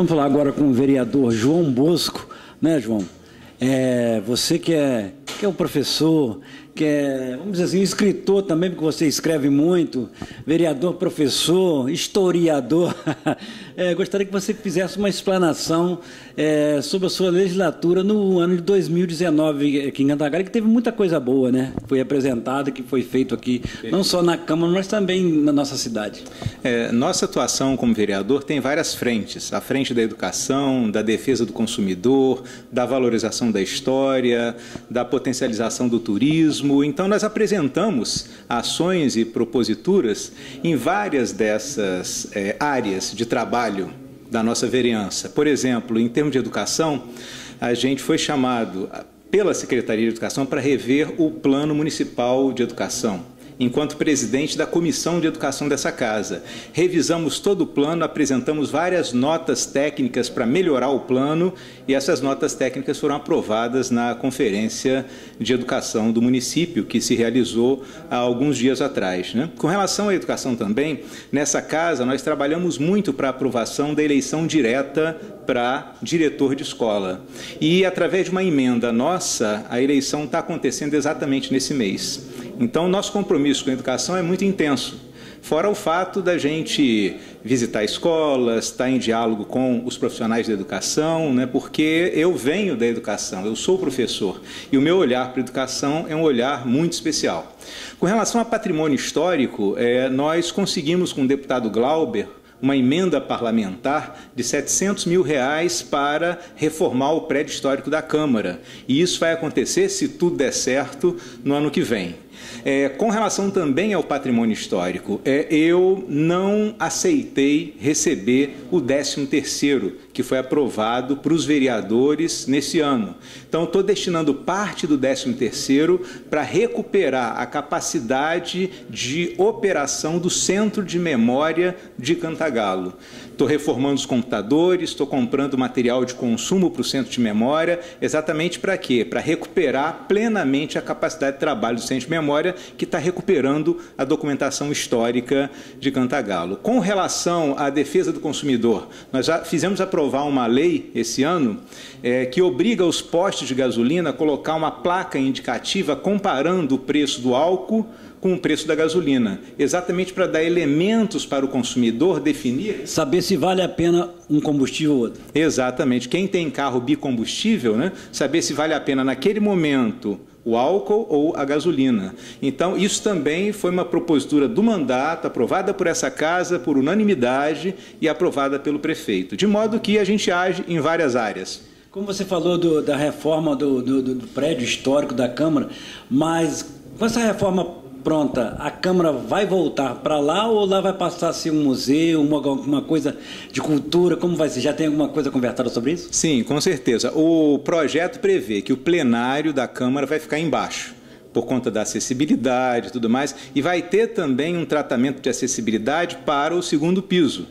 Vamos falar agora com o vereador João Bosco, né, João? É, você que é, que é o professor, que é, vamos dizer assim, escritor também, porque você escreve muito, vereador, professor, historiador. é, gostaria que você fizesse uma explanação é, sobre a sua legislatura no ano de 2019 aqui em Cantagalha, que teve muita coisa boa, né? Foi apresentada, que foi feito aqui, não só na Câmara, mas também na nossa cidade. É, nossa atuação como vereador tem várias frentes. A frente da educação, da defesa do consumidor, da valorização da história, da potencialização do turismo, turismo. Então, nós apresentamos ações e proposituras em várias dessas é, áreas de trabalho da nossa vereança. Por exemplo, em termos de educação, a gente foi chamado pela Secretaria de Educação para rever o Plano Municipal de Educação enquanto presidente da Comissão de Educação dessa casa. Revisamos todo o plano, apresentamos várias notas técnicas para melhorar o plano e essas notas técnicas foram aprovadas na Conferência de Educação do município, que se realizou há alguns dias atrás. Né? Com relação à educação também, nessa casa nós trabalhamos muito para a aprovação da eleição direta para diretor de escola. E através de uma emenda nossa, a eleição está acontecendo exatamente nesse mês. Então, nosso compromisso com a educação é muito intenso. Fora o fato da gente visitar escolas, estar tá em diálogo com os profissionais da educação, né? porque eu venho da educação, eu sou professor, e o meu olhar para a educação é um olhar muito especial. Com relação a patrimônio histórico, é, nós conseguimos com o deputado Glauber uma emenda parlamentar de 700 mil reais para reformar o prédio histórico da Câmara. E isso vai acontecer, se tudo der certo, no ano que vem. É, com relação também ao patrimônio histórico, é, eu não aceitei receber o 13º, que foi aprovado para os vereadores nesse ano. Então, estou destinando parte do 13º para recuperar a capacidade de operação do Centro de Memória de Cantagalo estou reformando os computadores, estou comprando material de consumo para o centro de memória, exatamente para quê? Para recuperar plenamente a capacidade de trabalho do centro de memória, que está recuperando a documentação histórica de Cantagalo. Com relação à defesa do consumidor, nós já fizemos aprovar uma lei esse ano é, que obriga os postos de gasolina a colocar uma placa indicativa comparando o preço do álcool com o preço da gasolina, exatamente para dar elementos para o consumidor definir. Saber se vale a pena um combustível ou outro. Exatamente. Quem tem carro bicombustível, né, saber se vale a pena naquele momento o álcool ou a gasolina. Então, isso também foi uma propositura do mandato, aprovada por essa casa por unanimidade e aprovada pelo prefeito. De modo que a gente age em várias áreas. Como você falou do, da reforma do, do, do prédio histórico da Câmara, mas com essa reforma pronta, a Câmara vai voltar para lá ou lá vai passar a assim, ser um museu, uma, alguma coisa de cultura? Como vai ser? Já tem alguma coisa conversada sobre isso? Sim, com certeza. O projeto prevê que o plenário da Câmara vai ficar embaixo por conta da acessibilidade e tudo mais, e vai ter também um tratamento de acessibilidade para o segundo piso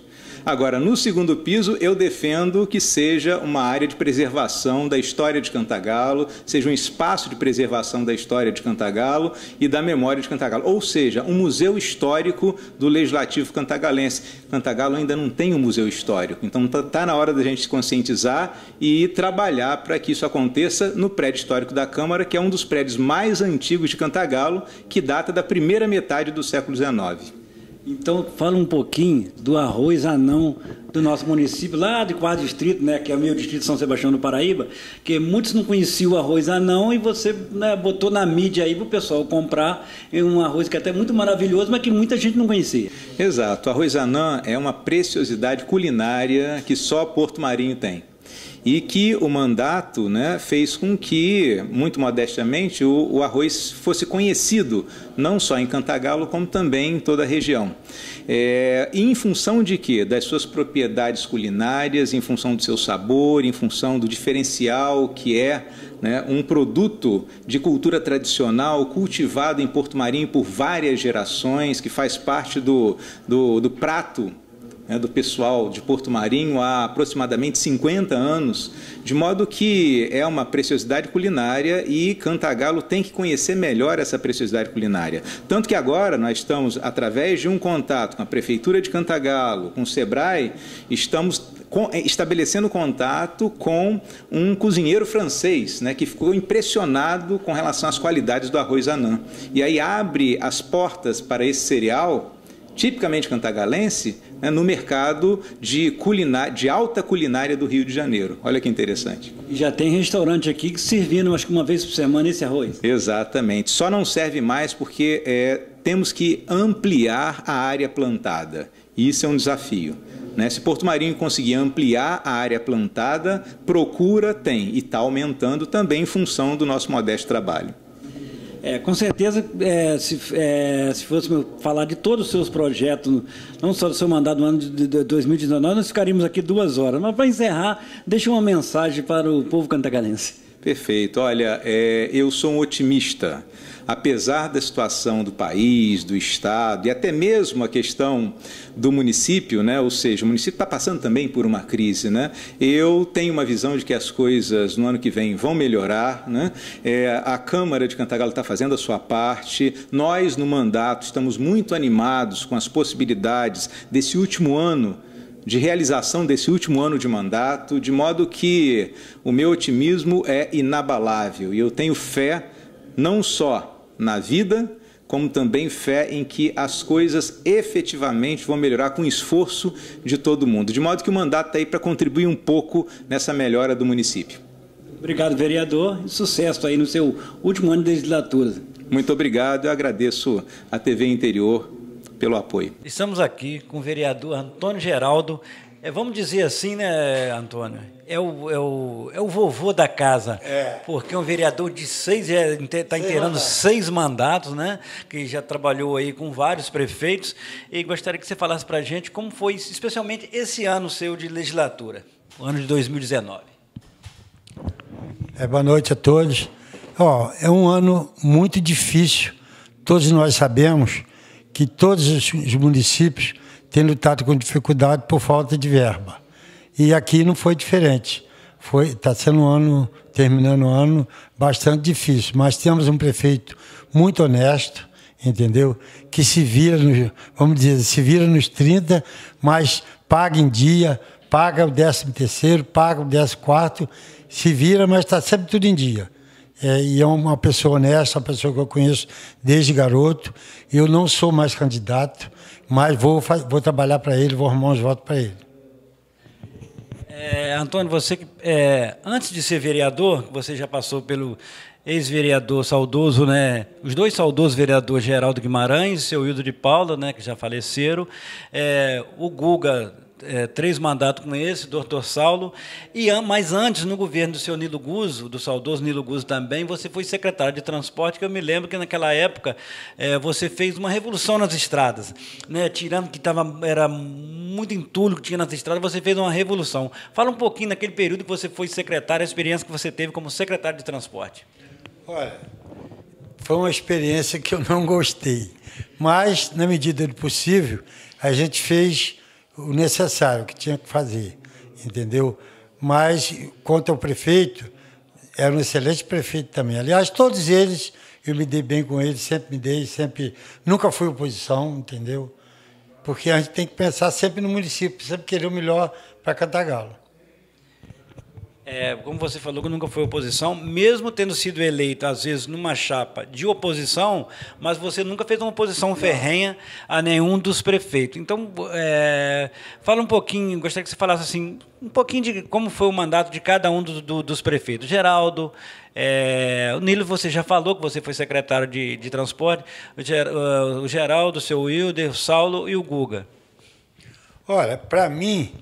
Agora, no segundo piso, eu defendo que seja uma área de preservação da história de Cantagalo, seja um espaço de preservação da história de Cantagalo e da memória de Cantagalo, ou seja, um museu histórico do Legislativo Cantagalense. Cantagalo ainda não tem um museu histórico, então está tá na hora da gente se conscientizar e trabalhar para que isso aconteça no prédio histórico da Câmara, que é um dos prédios mais antigos de Cantagalo, que data da primeira metade do século XIX. Então, fala um pouquinho do arroz anão do nosso município, lá de quase distrito, né, que é o meu distrito São Sebastião do Paraíba, que muitos não conheciam o arroz anão e você né, botou na mídia aí para o pessoal comprar um arroz que é até muito maravilhoso, mas que muita gente não conhecia. Exato, o arroz anão é uma preciosidade culinária que só Porto Marinho tem e que o mandato né, fez com que, muito modestamente, o, o, arroz fosse conhecido, não só em Cantagalo, como também em toda a região. É, e em função de quê? Das suas propriedades culinárias, em função do seu sabor, em função do diferencial que é né, um produto de cultura tradicional cultivado em Porto Marinho por várias gerações, que faz parte do, do, do prato né, do pessoal de Porto Marinho há aproximadamente 50 anos, de modo que é uma preciosidade culinária e Cantagalo tem que conhecer melhor essa preciosidade culinária. Tanto que agora nós estamos, através de um contato com a Prefeitura de Cantagalo, com o SEBRAE, estamos eh, estabelecendo contato com um cozinheiro francês, né, que ficou impressionado com relação às qualidades do arroz anã. E aí abre as portas para esse cereal, tipicamente cantagalense, né, no mercado de, culinária, de alta culinária do Rio de Janeiro. Olha que interessante. E já tem restaurante aqui que servindo, acho que uma vez por semana, esse arroz. Exatamente. Só não serve mais porque é, temos que ampliar a área plantada. isso é um desafio. Né? Se Porto Marinho conseguir ampliar a área plantada, procura tem e está aumentando também em função do nosso modesto trabalho. É, com certeza, é, se, é, se fosse falar de todos os seus projetos, não só do seu mandato no ano de, 2019, nós ficaríamos aqui duas horas. Mas para encerrar, deixa uma mensagem para o povo cantagalense. Perfeito. Olha, é, eu sou um otimista apesar da situação do país, do Estado e até mesmo a questão do município, né? ou seja, o município está passando também por uma crise, né? eu tenho uma visão de que as coisas no ano que vem vão melhorar, né? É, a Câmara de Cantagalo está fazendo a sua parte, nós no mandato estamos muito animados com as possibilidades desse último ano de realização desse último ano de mandato, de modo que o meu otimismo é inabalável e eu tenho fé não só na vida, como também fé em que as coisas efetivamente vão melhorar com o esforço de todo mundo. De modo que o mandato está aí para contribuir um pouco nessa melhora do município. Obrigado, vereador. Sucesso aí no seu último ano de legislatura. Muito obrigado. Eu agradeço à TV Interior pelo apoio. Estamos aqui com o vereador Antônio Geraldo. É, vamos dizer assim, né, Antônio? É o, é o, é o vovô da casa. É. Porque um vereador de seis, é, está inteirando seis mandatos, né? Que já trabalhou aí com vários prefeitos. E gostaria que você falasse para a gente como foi, especialmente esse ano seu de legislatura, o ano de 2019. É, boa noite a todos. Oh, é um ano muito difícil. Todos nós sabemos que todos os municípios tem lutado com dificuldade por falta de verba. E aqui não foi diferente. Foi, está sendo um ano, terminando um ano, bastante difícil. Mas temos um prefeito muito honesto, entendeu? Que se vira, nos, vamos dizer, se vira nos 30, mas paga em dia, paga o 13 terceiro, paga o 14 quarto, se vira, mas está sempre tudo em dia. É, e é uma pessoa honesta, uma pessoa que eu conheço desde garoto. Eu não sou mais candidato, mas vou, vou trabalhar para ele, vou arrumar uns votos para ele. É, Antônio, você é, antes de ser vereador, você já passou pelo ex-vereador saudoso, né? Os dois saudosos vereadores, Geraldo Guimarães e seu Hildo de Paula, né, que já faleceram. É, o Guga é, três mandatos com esse, doutor Saulo, e mas antes, no governo do senhor Nilo Guzo, do saudoso Nilo Guzo também, você foi secretário de transporte, que eu me lembro que naquela época é, você fez uma revolução nas estradas, né, tirando que tava, era muito entulho que tinha nas estradas, você fez uma revolução. Fala um pouquinho daquele período que você foi secretário, a experiência que você teve como secretário de transporte. Olha, foi uma experiência que eu não gostei, mas, na medida do possível, a gente fez o necessário, o que tinha que fazer, entendeu? Mas, quanto ao prefeito, era um excelente prefeito também. Aliás, todos eles, eu me dei bem com eles, sempre me dei, sempre. Nunca fui oposição, entendeu? Porque a gente tem que pensar sempre no município, sempre querer o melhor para Cantagalo é, como você falou, que nunca foi oposição, mesmo tendo sido eleito, às vezes, numa chapa de oposição, mas você nunca fez uma oposição ferrenha a nenhum dos prefeitos. Então, é, fala um pouquinho, gostaria que você falasse assim, um pouquinho de como foi o mandato de cada um do, do, dos prefeitos. Geraldo, é, o Nilo, você já falou que você foi secretário de, de transporte, o, Ger, o Geraldo, o seu Wilder, o Saulo e o Guga. Olha, para mim,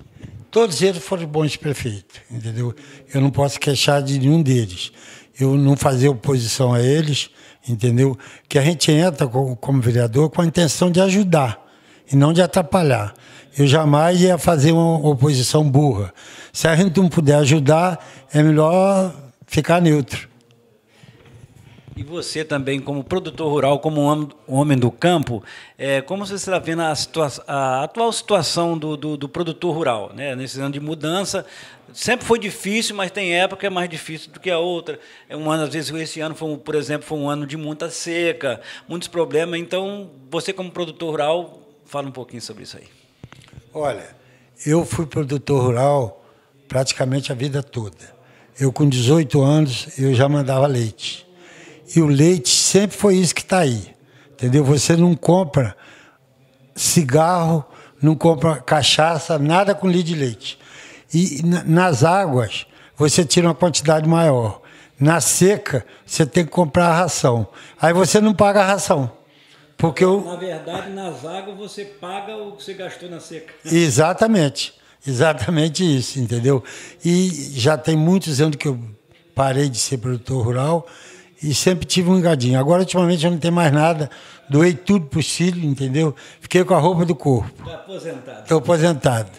Todos eles foram bons prefeitos, entendeu? Eu não posso queixar de nenhum deles. Eu não fazer oposição a eles, entendeu? Que a gente entra como, como vereador com a intenção de ajudar e não de atrapalhar. Eu jamais ia fazer uma oposição burra. Se a gente não puder ajudar, é melhor ficar neutro. E você também, como produtor rural, como um homem do campo, é, como você está vendo a, a atual situação do, do, do, produtor rural? Né? Nesse ano de mudança, sempre foi difícil, mas tem época que é mais difícil do que a outra. É um ano, às vezes, esse ano, foi, por exemplo, foi um ano de muita seca, muitos problemas. Então, você, como produtor rural, fala um pouquinho sobre isso aí. Olha, eu fui produtor rural praticamente a vida toda. Eu, com 18 anos, eu já mandava leite. E o leite sempre foi isso que está aí. Entendeu? Você não compra cigarro, não compra cachaça, nada com litro de leite. E nas águas, você tira uma quantidade maior. Na seca, você tem que comprar a ração. Aí você não paga a ração. Porque eu... Na verdade, nas águas você paga o que você gastou na seca. Exatamente. Exatamente isso, entendeu? E já tem muitos anos que eu parei de ser produtor rural e sempre tive um gadinho. Agora, ultimamente, eu não tenho mais nada. Doei tudo possível, entendeu? Fiquei com a roupa do corpo. Estou tá aposentado. Estou aposentado.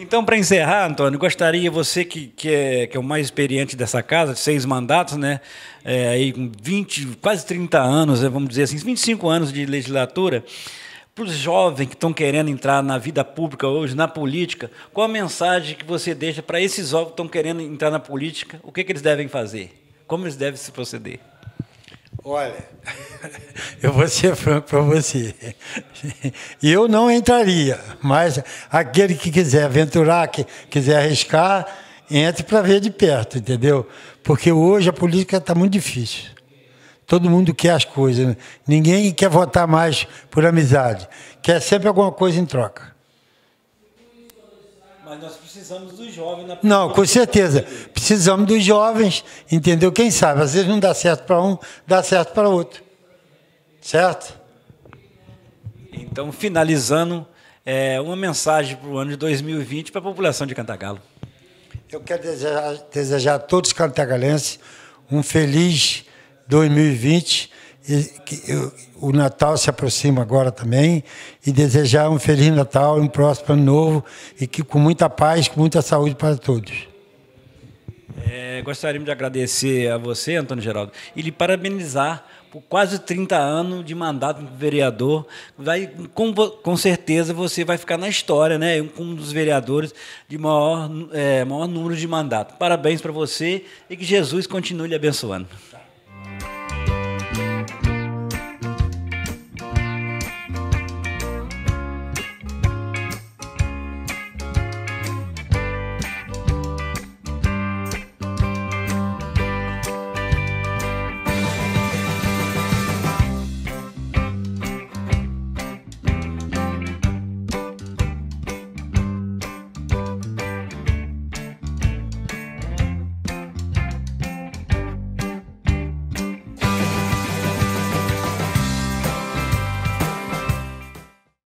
Então, para encerrar, Antônio, gostaria você que, que, é, que é o mais experiente dessa casa, seis mandatos, né? É, aí com 20, quase 30 anos, né? vamos dizer assim, 25 anos de legislatura. Para os jovens que estão querendo entrar na vida pública hoje, na política, qual a mensagem que você deixa para esses jovens que estão querendo entrar na política? O que, que eles devem fazer? como eles devem se proceder? Olha, eu vou ser franco para você. Eu não entraria, mas aquele que quiser aventurar, que quiser arriscar, entre para ver de perto, entendeu? Porque hoje a política está muito difícil. Todo mundo quer as coisas. Né? Ninguém quer votar mais por amizade. Quer sempre alguma coisa em troca. Mas nós precisamos dos jovens na Não, com certeza. Precisamos dos jovens, entendeu? Quem sabe? Às vezes não dá certo para um, dá certo para outro. Certo? Então, finalizando, é, uma mensagem para o ano de 2020 para a população de Cantagalo. Eu quero desejar, desejar a todos os cantagalenses um feliz 2020 o Natal se aproxima agora também e desejar um feliz Natal, um próximo ano novo e que com muita paz, com muita saúde para todos. É, gostaríamos de agradecer a você, Antônio Geraldo, e lhe parabenizar por quase 30 anos de mandato de vereador. Vai, com, com, certeza você vai ficar na história, né? um dos vereadores de maior, é, maior número de mandato. Parabéns para você e que Jesus continue lhe abençoando.